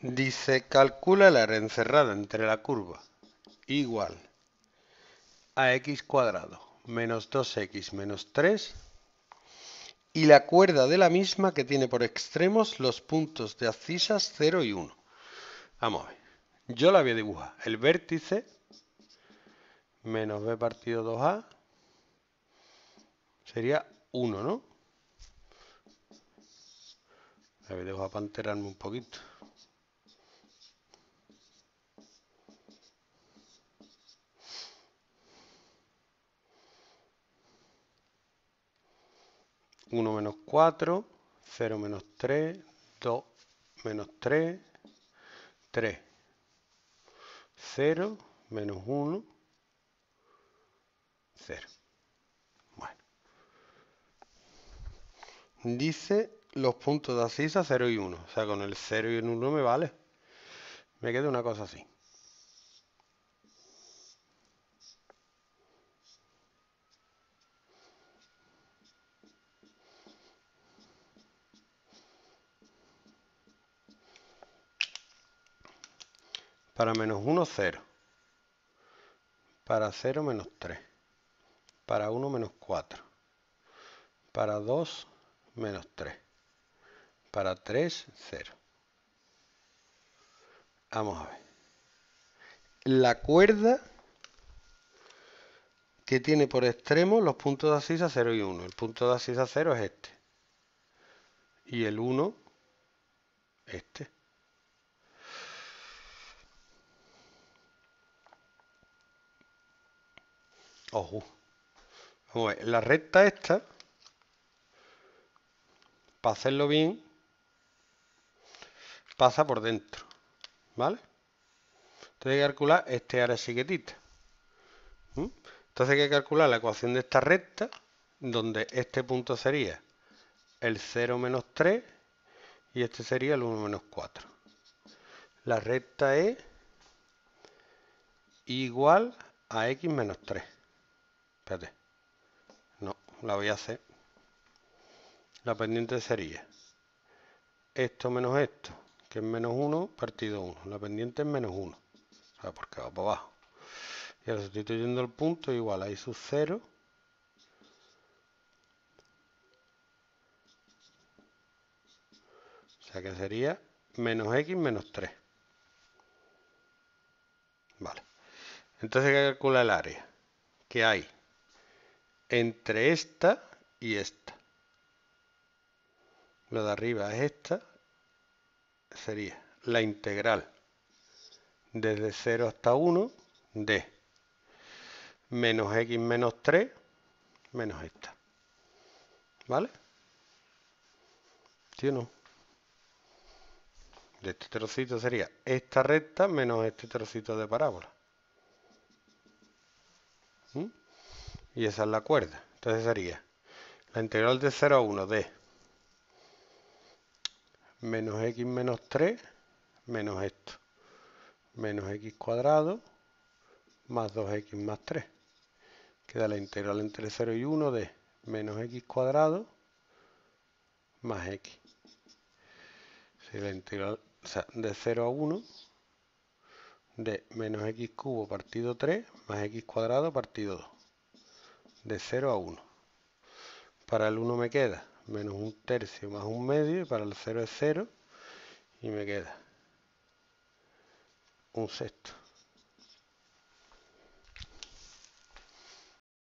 Dice, calcula la área encerrada entre la curva igual a x cuadrado menos 2x menos 3 y la cuerda de la misma que tiene por extremos los puntos de abscisas 0 y 1. Vamos a ver. Yo la voy a dibujar. El vértice menos b partido 2a sería 1, ¿no? La voy a panterarme un poquito. 1 menos 4, 0 menos 3, 2 menos 3, 3. 0 menos 1, 0. Bueno. Dice los puntos de asisa 0 y 1. O sea, con el 0 y el 1 me vale. Me queda una cosa así. Para menos 1, 0. Para 0, menos 3. Para 1, menos 4. Para 2, menos 3. Para 3, 0. Vamos a ver. La cuerda que tiene por extremo los puntos de asisa a 0 y 1. El punto de asisa a 0 es este. Y el 1, este. Ojo. Vamos la recta esta, para hacerlo bien, pasa por dentro, ¿vale? Entonces hay que calcular este área siguetita. Entonces hay que calcular la ecuación de esta recta, donde este punto sería el 0 menos 3 y este sería el 1 menos 4. La recta es igual a x menos 3 espérate. No, la voy a hacer. La pendiente sería esto menos esto, que es menos 1, partido 1. La pendiente es menos 1. O sea, porque va para abajo. Y ahora sustituyendo el punto, igual a I sub 0. O sea que sería menos x menos 3. Vale. Entonces hay que calcular el área. ¿Qué hay? entre esta y esta. Lo de arriba es esta, sería la integral desde 0 hasta 1 de menos x menos 3 menos esta. ¿Vale? ¿Sí o no? De este trocito sería esta recta menos este trocito de parábola. ¿Mm? y esa es la cuerda. Entonces sería la integral de 0 a 1 de menos x menos 3 menos esto. Menos x cuadrado más 2x más 3. Queda la integral entre 0 y 1 de menos x cuadrado más x. la integral o sea, de 0 a 1 de menos x cubo partido 3 más x cuadrado partido 2 de 0 a 1. Para el 1 me queda menos un tercio más un medio, y para el 0 es 0, y me queda un sexto.